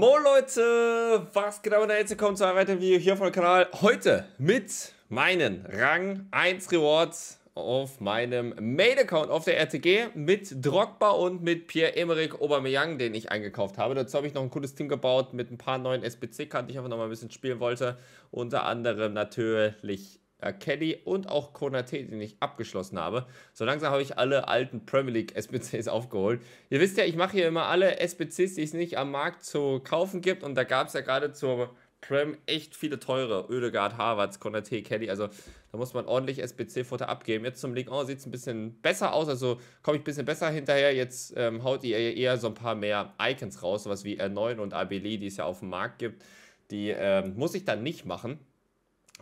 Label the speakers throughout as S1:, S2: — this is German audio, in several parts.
S1: Moin Leute, was genau da jetzt kommt zu einem weiteren Video hier auf dem Kanal. Heute mit meinen Rang 1 Rewards auf meinem Mail-Account auf der RTG mit Drogba und mit Pierre-Emerick Aubameyang, den ich eingekauft habe. Dazu habe ich noch ein cooles Team gebaut mit ein paar neuen SBC-Karten, die ich einfach noch mal ein bisschen spielen wollte. Unter anderem natürlich äh, Kelly und auch Konate, den ich abgeschlossen habe. So langsam habe ich alle alten Premier League SBCs aufgeholt. Ihr wisst ja, ich mache hier immer alle SBCs, die es nicht am Markt zu kaufen gibt. Und da gab es ja gerade zur Prem echt viele teure. Ödegaard, Harvards, Konate, Kelly. Also da muss man ordentlich SBC-Futter abgeben. Jetzt zum League 1 sieht es ein bisschen besser aus. Also komme ich ein bisschen besser hinterher. Jetzt ähm, haut ihr eher so ein paar mehr Icons raus, sowas wie R9 und Abeli, die es ja auf dem Markt gibt. Die ähm, muss ich dann nicht machen.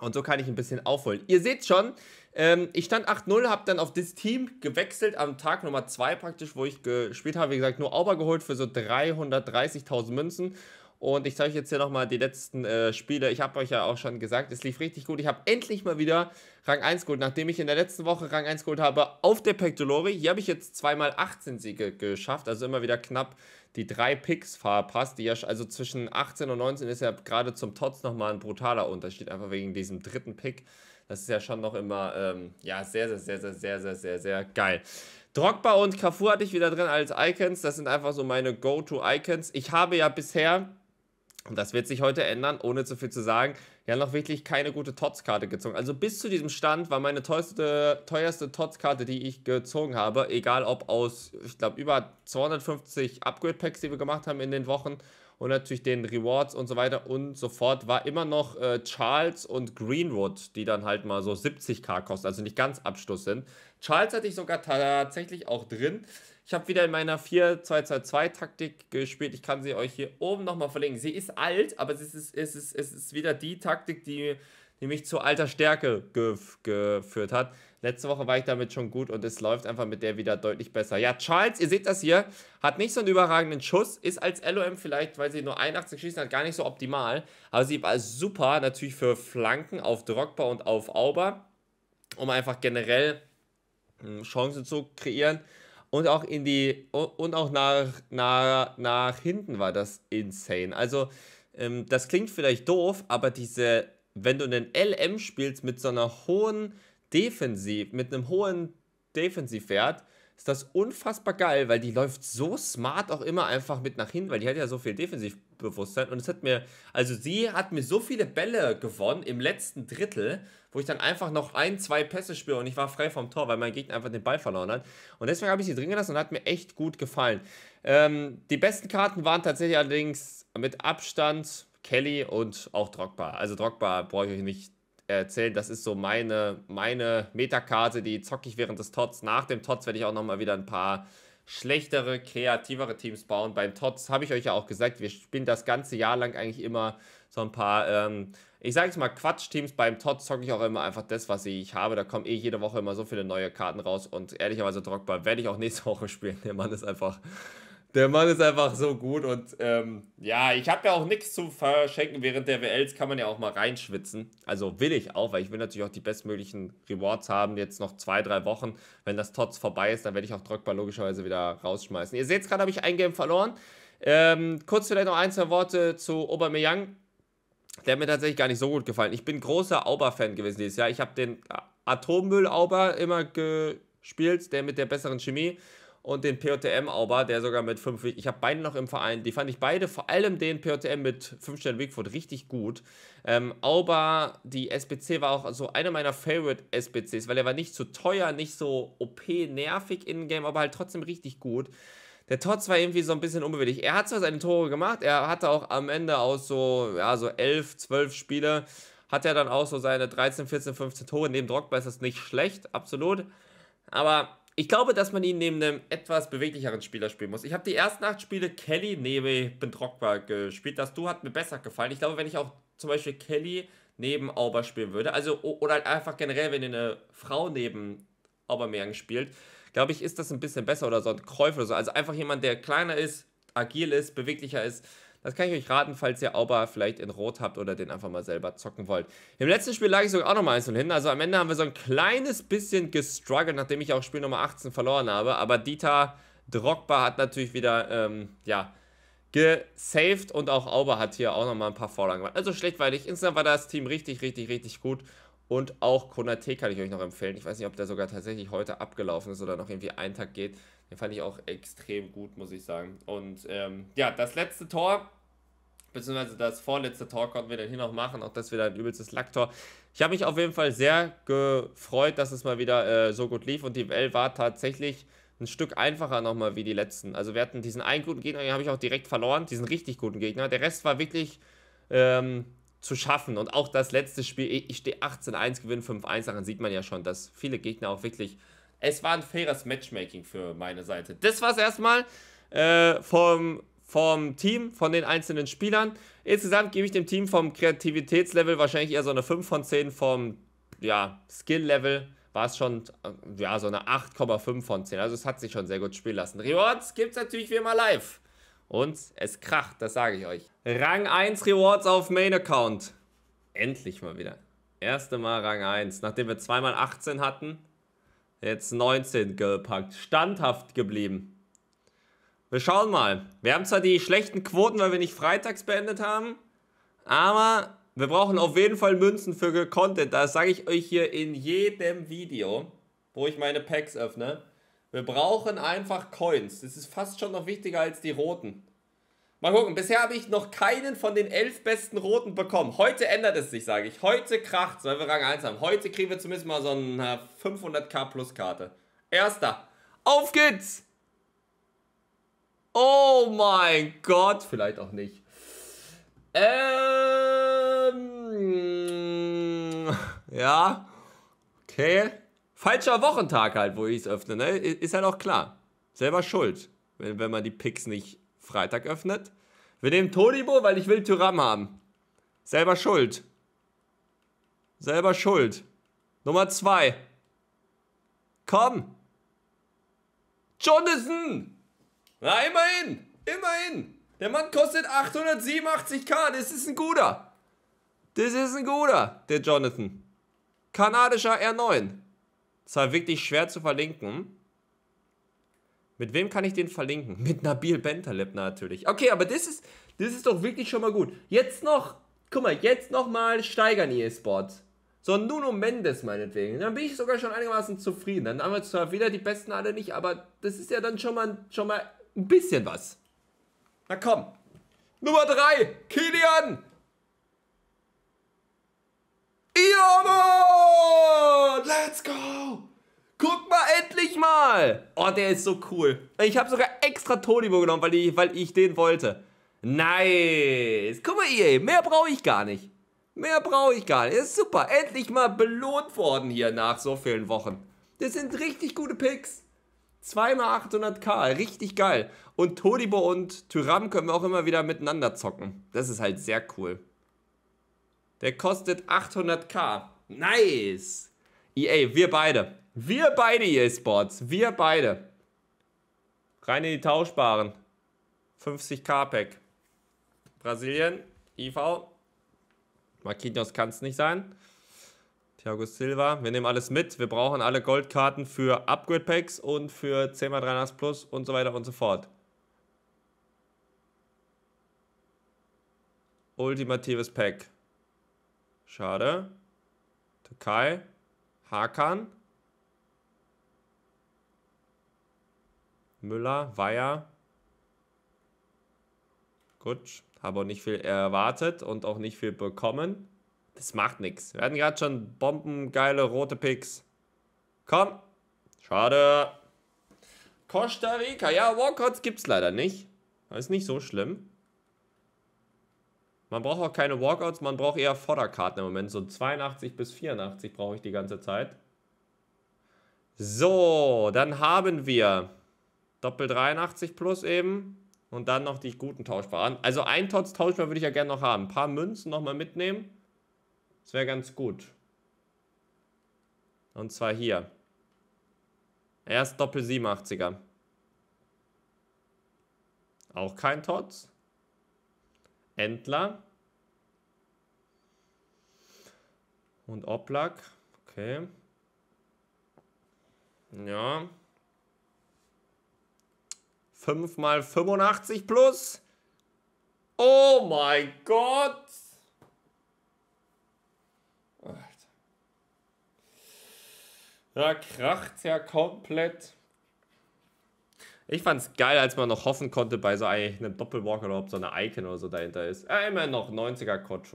S1: Und so kann ich ein bisschen aufholen. Ihr seht schon, ähm, ich stand 8-0, habe dann auf das Team gewechselt am Tag Nummer 2 praktisch, wo ich gespielt habe. Wie gesagt, nur Auber geholt für so 330.000 Münzen. Und ich zeige euch jetzt hier nochmal die letzten äh, Spiele. Ich habe euch ja auch schon gesagt, es lief richtig gut. Ich habe endlich mal wieder Rang 1 geholt, nachdem ich in der letzten Woche Rang 1 geholt habe auf der Pectolori. Hier habe ich jetzt zweimal 18 Siege geschafft, also immer wieder knapp die drei Picks verpasst. Die ja, also zwischen 18 und 19 ist ja gerade zum Tots nochmal ein brutaler Unterschied, einfach wegen diesem dritten Pick. Das ist ja schon noch immer, ähm, ja, sehr, sehr, sehr, sehr, sehr, sehr, sehr, sehr geil. Drogba und Carrefour hatte ich wieder drin als Icons. Das sind einfach so meine Go-To-Icons. Ich habe ja bisher und das wird sich heute ändern, ohne zu viel zu sagen. Ja, noch wirklich keine gute Tots-Karte gezogen. Also bis zu diesem Stand war meine teuerste, teuerste Tots-Karte, die ich gezogen habe. Egal ob aus, ich glaube, über 250 Upgrade-Packs, die wir gemacht haben in den Wochen und natürlich den Rewards und so weiter und so fort, war immer noch äh, Charles und Greenwood, die dann halt mal so 70k kosten, also nicht ganz Abschluss sind. Charles hatte ich sogar tatsächlich auch drin. Ich habe wieder in meiner 4-2-2-2-Taktik gespielt. Ich kann sie euch hier oben nochmal verlinken. Sie ist alt, aber es ist, es ist, es ist wieder die Taktik, die, die mich zu alter Stärke gef geführt hat. Letzte Woche war ich damit schon gut und es läuft einfach mit der wieder deutlich besser. Ja, Charles, ihr seht das hier, hat nicht so einen überragenden Schuss, ist als LOM vielleicht, weil sie nur 81 schießen hat, gar nicht so optimal. Aber sie war super natürlich für Flanken auf Drogba und auf Auber, um einfach generell hm, Chancen zu kreieren. Und auch in die und auch nach, nach, nach hinten war das insane. Also, ähm, das klingt vielleicht doof, aber diese, wenn du einen LM spielst mit so einer hohen defensiv, mit einem hohen Defensivwert, ist das unfassbar geil, weil die läuft so smart auch immer einfach mit nach hinten, weil die hat ja so viel Defensivbewusstsein und es hat mir, also sie hat mir so viele Bälle gewonnen im letzten Drittel, wo ich dann einfach noch ein, zwei Pässe spiele und ich war frei vom Tor, weil mein Gegner einfach den Ball verloren hat. Und deswegen habe ich sie drin gelassen und hat mir echt gut gefallen. Ähm, die besten Karten waren tatsächlich allerdings mit Abstand Kelly und auch Drogba. Also Drogba brauche ich euch nicht erzählen. Das ist so meine, meine Metakarte, die zocke ich während des Tots. Nach dem Tots werde ich auch nochmal wieder ein paar schlechtere, kreativere Teams bauen. Beim Tots habe ich euch ja auch gesagt, wir spielen das ganze Jahr lang eigentlich immer so ein paar, ähm, ich sage es mal Quatsch-Teams. Beim Tots zocke ich auch immer einfach das, was ich habe. Da kommen eh jede Woche immer so viele neue Karten raus und ehrlicherweise Drogba werde ich auch nächste Woche spielen. Der Mann ist einfach der Mann ist einfach so gut und ähm, ja, ich habe ja auch nichts zu verschenken. Während der WLs kann man ja auch mal reinschwitzen. Also will ich auch, weil ich will natürlich auch die bestmöglichen Rewards haben. Jetzt noch zwei, drei Wochen. Wenn das Tots vorbei ist, dann werde ich auch Drogba logischerweise wieder rausschmeißen. Ihr seht gerade, habe ich ein Game verloren. Ähm, kurz vielleicht noch ein, zwei Worte zu Aubameyang. Der hat mir tatsächlich gar nicht so gut gefallen. Ich bin großer Auber-Fan gewesen dieses Jahr. Ich habe den Atommüll-Auber immer gespielt, der mit der besseren Chemie und den POTM Auber, der sogar mit 5 Week. Ich habe beide noch im Verein. Die fand ich beide, vor allem den POTM mit 5 Stern Weakfoot, richtig gut. Ähm, Auber, die SBC war auch so eine meiner Favorite SBCs, weil er war nicht zu teuer, nicht so OP, nervig in-game, aber halt trotzdem richtig gut. Der Tots war irgendwie so ein bisschen unbeweglich. Er hat zwar seine Tore gemacht, er hatte auch am Ende aus so, ja, so 11, 12 Spiele, hat er dann auch so seine 13, 14, 15 Tore. Neben Drogba ist das nicht schlecht, absolut. Aber ich glaube, dass man ihn neben einem etwas beweglicheren Spieler spielen muss. Ich habe die ersten acht Spiele Kelly neben Bendrockbar gespielt. Das Du hat mir besser gefallen. Ich glaube, wenn ich auch zum Beispiel Kelly neben Auber spielen würde, also oder halt einfach generell, wenn eine Frau neben Aubermeyang spielt, glaube ich, ist das ein bisschen besser oder so ein Käufer oder so. Also einfach jemand, der kleiner ist, agil ist, beweglicher ist das kann ich euch raten, falls ihr Auba vielleicht in Rot habt oder den einfach mal selber zocken wollt. Im letzten Spiel lag ich sogar auch nochmal einzeln hin. Also am Ende haben wir so ein kleines bisschen gestruggelt, nachdem ich auch Spiel Nummer 18 verloren habe. Aber Dieter Drogba hat natürlich wieder, ähm, ja, gesaved und auch Auber hat hier auch nochmal ein paar Vorlagen gemacht. Also schlecht weil ich. Insgesamt war das Team richtig, richtig, richtig gut. Und auch Konate kann ich euch noch empfehlen. Ich weiß nicht, ob der sogar tatsächlich heute abgelaufen ist oder noch irgendwie einen Tag geht. Den fand ich auch extrem gut, muss ich sagen. Und ähm, ja, das letzte Tor, beziehungsweise das vorletzte Tor konnten wir dann hier noch machen. Auch das wieder ein übelstes Lacktor. Ich habe mich auf jeden Fall sehr gefreut, dass es mal wieder äh, so gut lief. Und die WL war tatsächlich ein Stück einfacher nochmal wie die letzten. Also wir hatten diesen einen guten Gegner, den habe ich auch direkt verloren, diesen richtig guten Gegner. Der Rest war wirklich ähm, zu schaffen. Und auch das letzte Spiel, ich stehe 18-1, gewinne 5-1, daran sieht man ja schon, dass viele Gegner auch wirklich es war ein faires Matchmaking für meine Seite. Das war es erstmal äh, vom, vom Team, von den einzelnen Spielern. Insgesamt gebe ich dem Team vom Kreativitätslevel wahrscheinlich eher so eine 5 von 10, vom ja, Skill-Level war es schon äh, ja, so eine 8,5 von 10. Also es hat sich schon sehr gut spielen lassen. Rewards gibt es natürlich wie immer live. Und es kracht, das sage ich euch. Rang 1 Rewards auf Main Account. Endlich mal wieder. Erste Mal Rang 1. Nachdem wir zweimal 18 hatten, Jetzt 19 gepackt. Standhaft geblieben. Wir schauen mal. Wir haben zwar die schlechten Quoten, weil wir nicht freitags beendet haben, aber wir brauchen auf jeden Fall Münzen für Content. Das sage ich euch hier in jedem Video, wo ich meine Packs öffne. Wir brauchen einfach Coins. Das ist fast schon noch wichtiger als die roten. Mal gucken, bisher habe ich noch keinen von den elf besten Roten bekommen. Heute ändert es sich, sage ich. Heute kracht, weil wir Rang 1 haben. Heute kriegen wir zumindest mal so eine 500k Plus Karte. Erster. Auf geht's! Oh mein Gott. Vielleicht auch nicht. Ähm. Ja. Okay. Falscher Wochentag halt, wo ich es öffne, ne? Ist halt auch klar. Selber schuld, wenn, wenn man die Picks nicht Freitag öffnet. Wir nehmen Todibo, weil ich will Tyram haben. Selber schuld. Selber schuld. Nummer 2. Komm. Jonathan. Na, immerhin. Immerhin. Der Mann kostet 887k. Das ist ein guter. Das ist ein guter, der Jonathan. Kanadischer R9. Das war wirklich schwer zu verlinken. Mit wem kann ich den verlinken? Mit Nabil Bentaleb natürlich. Okay, aber das ist, das ist doch wirklich schon mal gut. Jetzt noch, guck mal, jetzt noch mal steigern E-Sport. So, Nuno Mendes meinetwegen. Dann bin ich sogar schon einigermaßen zufrieden. Dann haben wir zwar wieder die Besten alle nicht, aber das ist ja dann schon mal, schon mal ein bisschen was. Na komm. Nummer 3, Kilian. Iomo! Let's go! Guck mal! mal! Oh, der ist so cool. Ich habe sogar extra Tonibo genommen, weil ich, weil ich den wollte. Nice. Guck mal, EA, mehr brauche ich gar nicht. Mehr brauche ich gar nicht. ist super. Endlich mal belohnt worden hier nach so vielen Wochen. Das sind richtig gute Picks. Zweimal 800k, richtig geil. Und Todibo und Tyram können wir auch immer wieder miteinander zocken. Das ist halt sehr cool. Der kostet 800k. Nice. EA, wir beide. Wir beide EA Sports. Wir beide. Rein in die Tauschbaren. 50k Pack. Brasilien, IV. Marquinhos kann es nicht sein. Thiago Silva. Wir nehmen alles mit. Wir brauchen alle Goldkarten für Upgrade Packs und für 10x3 Plus und so weiter und so fort. Ultimatives Pack. Schade. Türkei. Hakan, Müller, Weier. Gut, habe auch nicht viel erwartet und auch nicht viel bekommen. Das macht nichts. Wir hatten gerade schon bombengeile rote Picks. Komm. Schade. Costa Rica. Ja, Walkouts es leider nicht. ist nicht so schlimm. Man braucht auch keine Walkouts, man braucht eher Vorderkarten im Moment. So 82 bis 84 brauche ich die ganze Zeit. So, dann haben wir Doppel 83 plus eben. Und dann noch die guten Tauschbaren. Also ein Tots Tauschbar würde ich ja gerne noch haben. Ein paar Münzen nochmal mitnehmen. Das wäre ganz gut. Und zwar hier. Erst Doppel 87er. Auch kein Tots. Entler und Oblak. Okay. Ja. 5 mal 85 plus. Oh mein Gott! Da kracht's ja komplett. Ich fand's geil, als man noch hoffen konnte bei so einem Doppelwalker oder ob so eine Icon oder so dahinter ist. Ja, ah, immerhin noch 90er Quatsch,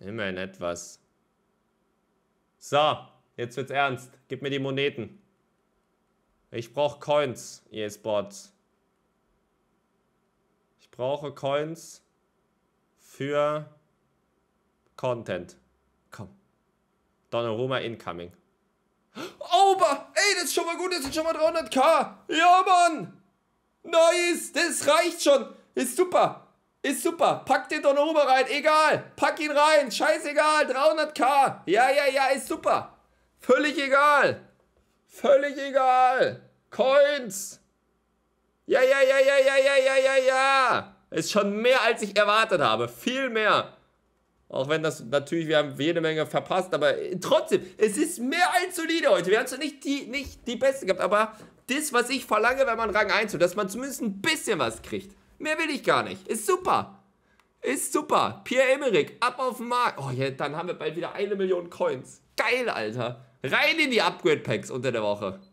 S1: Immerhin etwas. So, jetzt wird's ernst. Gib mir die Moneten. Ich brauche Coins, ihr eSports. Ich brauche Coins für Content. Komm. Donnarumma incoming. Ober! Ey, das ist schon mal gut, das sind schon mal 300k. Ja, Mann. Nice, das reicht schon. Ist super. Ist super. Pack den doch noch Donnarumma rein, egal. Pack ihn rein, scheißegal. 300k. Ja, ja, ja, ist super. Völlig egal. Völlig egal. Coins. Ja, ja, ja, ja, ja, ja, ja, ja, ja. Ist schon mehr, als ich erwartet habe. Viel mehr. Auch wenn das natürlich, wir haben jede Menge verpasst, aber äh, trotzdem, es ist mehr als solide heute. Wir haben zwar nicht die, nicht die Beste gehabt, aber das, was ich verlange, wenn man Rang 1 holt, dass man zumindest ein bisschen was kriegt. Mehr will ich gar nicht. Ist super. Ist super. Pierre Emmerich, ab auf den Markt. Oh, ja, dann haben wir bald wieder eine Million Coins. Geil, Alter. Rein in die Upgrade-Packs unter der Woche.